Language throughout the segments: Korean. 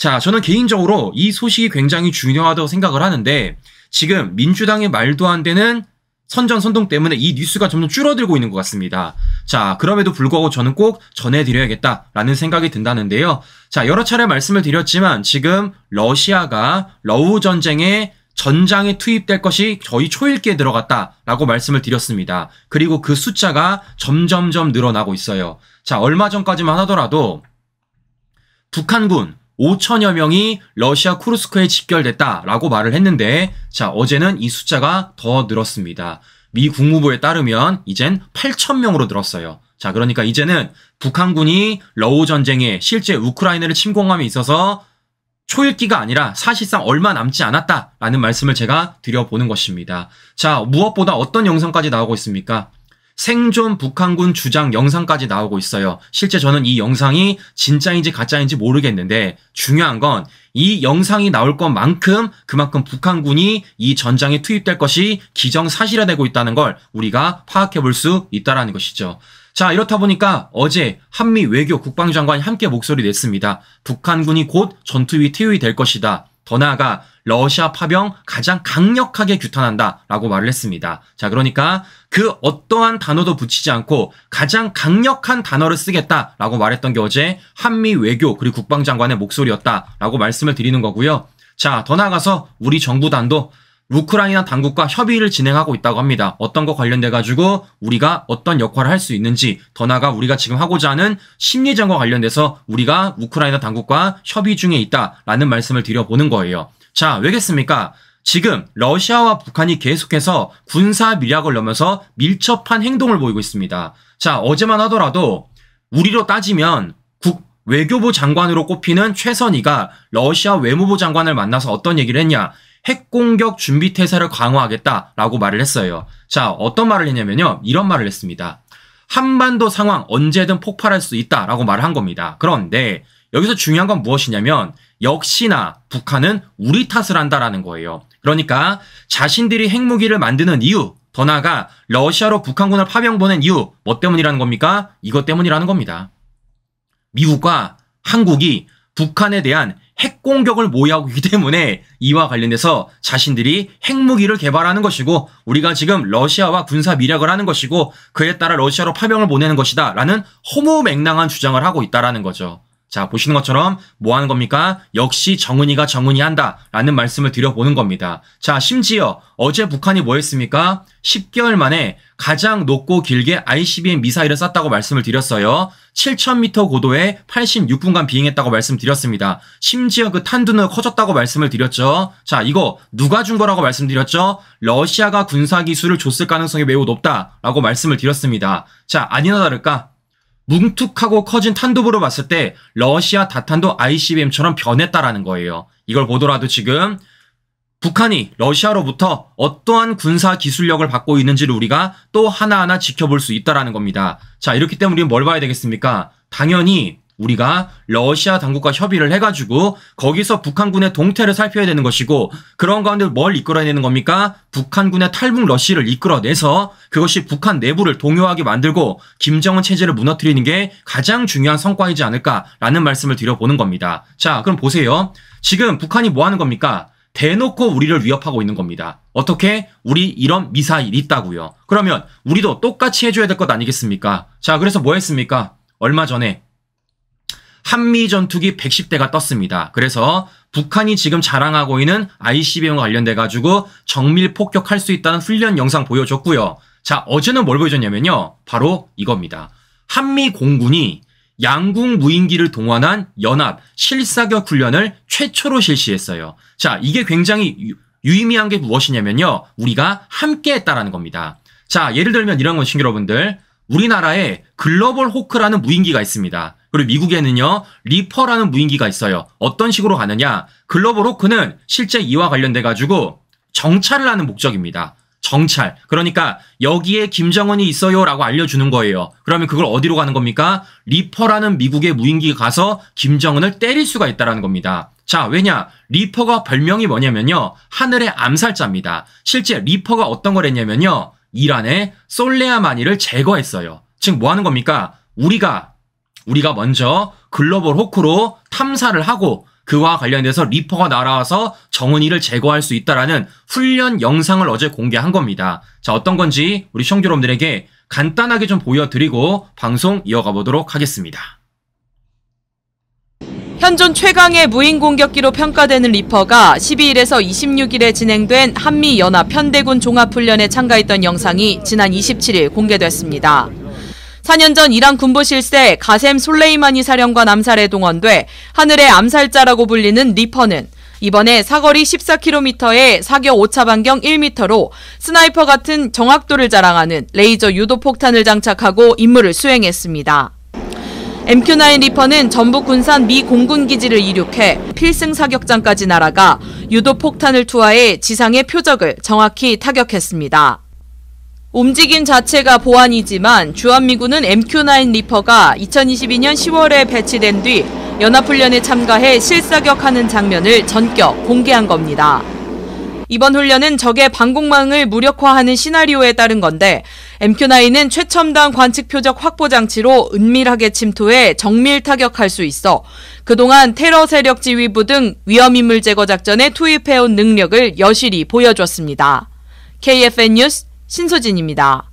자, 저는 개인적으로 이 소식이 굉장히 중요하다고 생각을 하는데 지금 민주당의 말도 안 되는 선전 선동 때문에 이 뉴스가 점점 줄어들고 있는 것 같습니다. 자, 그럼에도 불구하고 저는 꼭 전해드려야겠다라는 생각이 든다는데요. 자, 여러 차례 말씀을 드렸지만 지금 러시아가 러우 전쟁에 전장에 투입될 것이 저희 초읽기에 들어갔다라고 말씀을 드렸습니다. 그리고 그 숫자가 점점점 늘어나고 있어요. 자, 얼마 전까지만 하더라도 북한군, 5천여 명이 러시아 쿠르스크에 집결됐다라고 말을 했는데 자 어제는 이 숫자가 더 늘었습니다. 미 국무부에 따르면 이젠 8천 명으로 늘었어요. 자 그러니까 이제는 북한군이 러우 전쟁에 실제 우크라이나를 침공함에 있어서 초읽기가 아니라 사실상 얼마 남지 않았다라는 말씀을 제가 드려보는 것입니다. 자 무엇보다 어떤 영상까지 나오고 있습니까? 생존 북한군 주장 영상까지 나오고 있어요. 실제 저는 이 영상이 진짜인지 가짜인지 모르겠는데 중요한 건 이 영상이 나올 것만큼 그만큼 북한군이 이 전장에 투입될 것이 기정사실화되고 있다는 걸 우리가 파악해 볼 수 있다라는 것이죠. 자, 이렇다 보니까 어제 한미 외교 국방장관이 함께 목소리 냈습니다. 북한군이 곧 전투위 투입이 될 것이다. 더 나아가 러시아 파병 가장 강력하게 규탄한다라고 말을 했습니다. 자, 그러니까 그 어떠한 단어도 붙이지 않고 가장 강력한 단어를 쓰겠다라고 말했던 게 어제 한미 외교 그리고 국방장관의 목소리였다라고 말씀을 드리는 거고요. 자, 더 나아가서 우리 정부단도 우크라이나 당국과 협의를 진행하고 있다고 합니다. 어떤 거 관련돼 가지고 우리가 어떤 역할을 할 수 있는지 더 나아가 우리가 지금 하고자 하는 심리전과 관련돼서 우리가 우크라이나 당국과 협의 중에 있다라는 말씀을 드려보는 거예요. 자, 왜겠습니까? 지금 러시아와 북한이 계속해서 군사 밀약을 넘어서 밀접한 행동을 보이고 있습니다. 자, 어제만 하더라도 우리로 따지면 국 외교부 장관으로 꼽히는 최선희가 러시아 외무부 장관을 만나서 어떤 얘기를 했냐? 핵공격 준비태세를 강화하겠다라고 말을 했어요. 자, 어떤 말을 했냐면요. 이런 말을 했습니다. 한반도 상황 언제든 폭발할 수 있다라고 말을 한 겁니다. 그런데 여기서 중요한 건 무엇이냐면 역시나 북한은 우리 탓을 한다라는 거예요. 그러니까 자신들이 핵무기를 만드는 이유, 더 나아가 러시아로 북한군을 파병 보낸 이유, 뭐 때문이라는 겁니까? 이것 때문이라는 겁니다. 미국과 한국이 북한에 대한 핵 공격을 모의하기 때문에 이와 관련해서 자신들이 핵무기를 개발하는 것이고 우리가 지금 러시아와 군사 미략을 하는 것이고 그에 따라 러시아로 파병을 보내는 것이다 라는 허무맹랑한 주장을 하고 있다라는 거죠. 자 보시는 것처럼 뭐 하는 겁니까? 역시 정은이가 정은이 한다 라는 말씀을 드려보는 겁니다. 자 심지어 어제 북한이 뭐 했습니까? 10개월 만에 가장 높고 길게 ICBM 미사일을 쐈다고 말씀을 드렸어요. 7,000m 고도에 86분간 비행했다고 말씀드렸습니다. 심지어 그 탄두는 커졌다고 말씀을 드렸죠. 자, 이거 누가 준 거라고 말씀드렸죠? 러시아가 군사 기술을 줬을 가능성이 매우 높다라고 말씀을 드렸습니다. 자, 아니나 다를까 뭉툭하고 커진 탄두부를 봤을 때 러시아 다탄도 ICBM처럼 변했다라는 거예요. 이걸 보더라도 지금 북한이 러시아로부터 어떠한 군사 기술력을 받고 있는지를 우리가 또 하나하나 지켜볼 수 있다라는 겁니다. 자, 이렇기 때문에 우리는 뭘 봐야 되겠습니까? 당연히 우리가 러시아 당국과 협의를 해가지고 거기서 북한군의 동태를 살펴야 되는 것이고 그런 가운데 뭘 이끌어내는 겁니까? 북한군의 탈북 러시를 이끌어내서 그것이 북한 내부를 동요하게 만들고 김정은 체제를 무너뜨리는 게 가장 중요한 성과이지 않을까라는 말씀을 드려보는 겁니다. 자, 그럼 보세요. 지금 북한이 뭐 하는 겁니까? 대놓고 우리를 위협하고 있는 겁니다. 어떻게? 우리 이런 미사일 있다고요. 그러면 우리도 똑같이 해줘야 될 것 아니겠습니까? 자, 그래서 뭐 했습니까? 얼마 전에 한미 전투기 110대가 떴습니다. 그래서 북한이 지금 자랑하고 있는 ICBM과 관련돼 가지고 정밀 폭격할 수 있다는 훈련 영상 보여줬고요. 자, 어제는 뭘 보여줬냐면요. 바로 이겁니다. 한미 공군이 양궁 무인기를 동원한 연합 실사격 훈련을 최초로 실시했어요. 자, 이게 굉장히 유, 유의미한 게 무엇이냐면요. 우리가 함께 했다라는 겁니다. 자, 예를 들면 이런 것이 여러분들. 우리나라에 글로벌 호크라는 무인기가 있습니다. 그리고 미국에는요, 리퍼라는 무인기가 있어요. 어떤 식으로 가느냐. 글로벌 호크는 실제 이와 관련돼가지고 정찰을 하는 목적입니다. 정찰. 그러니까 여기에 김정은이 있어요라고 알려주는 거예요. 그러면 그걸 어디로 가는 겁니까? 리퍼라는 미국의 무인기가 가서 김정은을 때릴 수가 있다라는 겁니다. 자, 왜냐? 리퍼가 별명이 뭐냐면요. 하늘의 암살자입니다. 실제 리퍼가 어떤 걸 했냐면요. 이란의 솔레아마니를 제거했어요. 지금 뭐 하는 겁니까? 우리가 우리가 먼저 글로벌 호크로 탐사를 하고 그와 관련돼서 리퍼가 날아와서 정은이를 제거할 수 있다라는 훈련 영상을 어제 공개한 겁니다. 자, 어떤 건지 우리 시청자 여러분들에게 간단하게 좀 보여드리고 방송 이어가 보도록 하겠습니다. 현존 최강의 무인 공격기로 평가되는 리퍼가 12일에서 26일에 진행된 한미연합 현대군 종합훈련에 참가했던 영상이 지난 27일 공개됐습니다. 4년 전 이란 군부 실세 가셈 솔레이마니 사령관 암살에 동원돼 하늘의 암살자라고 불리는 리퍼는 이번에 사거리 14km에 사격 5차 반경 1m로 스나이퍼 같은 정확도를 자랑하는 레이저 유도 폭탄을 장착하고 임무를 수행했습니다. MQ-9 리퍼는 전북 군산 미 공군 기지를 이륙해 필승 사격장까지 날아가 유도 폭탄을 투하해 지상의 표적을 정확히 타격했습니다. 움직임 자체가 보안이지만 주한미군은 MQ-9 리퍼가 2022년 10월에 배치된 뒤 연합훈련에 참가해 실사격하는 장면을 전격 공개한 겁니다. 이번 훈련은 적의 방공망을 무력화하는 시나리오에 따른 건데 MQ-9은 최첨단 관측 표적 확보 장치로 은밀하게 침투해 정밀 타격할 수 있어 그동안 테러 세력 지휘부 등 위험 인물 제거 작전에 투입해온 능력을 여실히 보여줬습니다. KFN 뉴스 신소진입니다.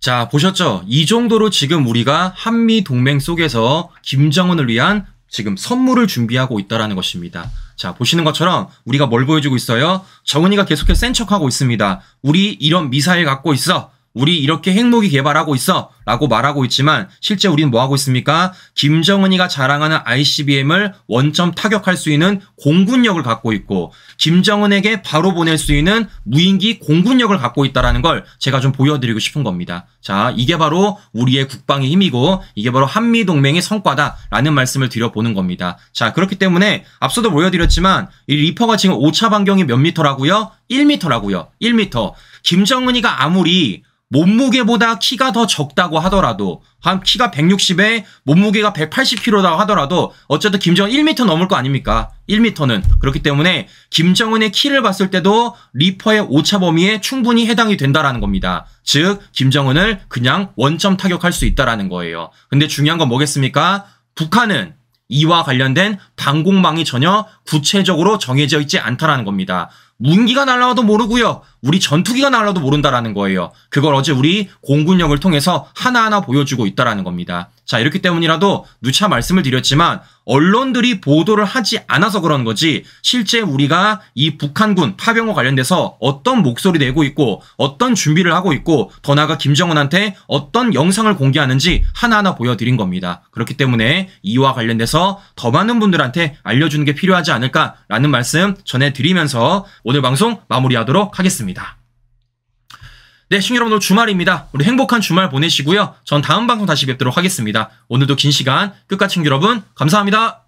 자, 보셨죠? 이 정도로 지금 우리가 한미 동맹 속에서 김정은을 위한 지금 선물을 준비하고 있다라는 것입니다. 자, 보시는 것처럼 우리가 뭘 보여주고 있어요? 정은이가 계속해서 센 척하고 있습니다. 우리 이런 미사일 갖고 있어. 우리 이렇게 핵무기 개발하고 있어 라고 말하고 있지만 실제 우린 뭐하고 있습니까? 김정은이가 자랑하는 ICBM을 원점 타격할 수 있는 공군력을 갖고 있고 김정은에게 바로 보낼 수 있는 무인기 공군력을 갖고 있다는 걸 제가 좀 보여드리고 싶은 겁니다. 자 이게 바로 우리의 국방의 힘이고 이게 바로 한미동맹의 성과다라는 말씀을 드려보는 겁니다. 자 그렇기 때문에 앞서도 보여드렸지만 이 리퍼가 지금 5차 반경이 몇 미터라고요? 1미터라고요. 1미터. 김정은이가 아무리 몸무게보다 키가 더 적다고 하더라도 한 키가 160에 몸무게가 180kg라고 하더라도 어쨌든 김정은 1m 넘을 거 아닙니까? 1m는 그렇기 때문에 김정은의 키를 봤을 때도 리퍼의 오차 범위에 충분히 해당이 된다라는 겁니다. 즉 김정은을 그냥 원점 타격할 수 있다라는 거예요. 근데 중요한 건 뭐겠습니까? 북한은 이와 관련된 방공망이 전혀 구체적으로 정해져 있지 않다라는 겁니다. 문기가 날라와도 모르고요. 우리 전투기가 날라도 모른다라는 거예요. 그걸 어제 우리 공군력을 통해서 하나하나 보여주고 있다라는 겁니다. 자, 이렇기 때문이라도 누차 말씀을 드렸지만 언론들이 보도를 하지 않아서 그런 거지 실제 우리가 이 북한군 파병과 관련돼서 어떤 목소리 내고 있고 어떤 준비를 하고 있고 더 나아가 김정은한테 어떤 영상을 공개하는지 하나하나 보여드린 겁니다. 그렇기 때문에 이와 관련돼서 더 많은 분들한테 알려주는 게 필요하지 않을까라는 말씀 전해드리면서 오늘 방송 마무리하도록 하겠습니다. 있습니다. 네, 시청 여러분 오늘 주말입니다. 우리 행복한 주말 보내시고요. 전 다음 방송 다시 뵙도록 하겠습니다. 오늘도 긴 시간 끝까지 여러분 감사합니다.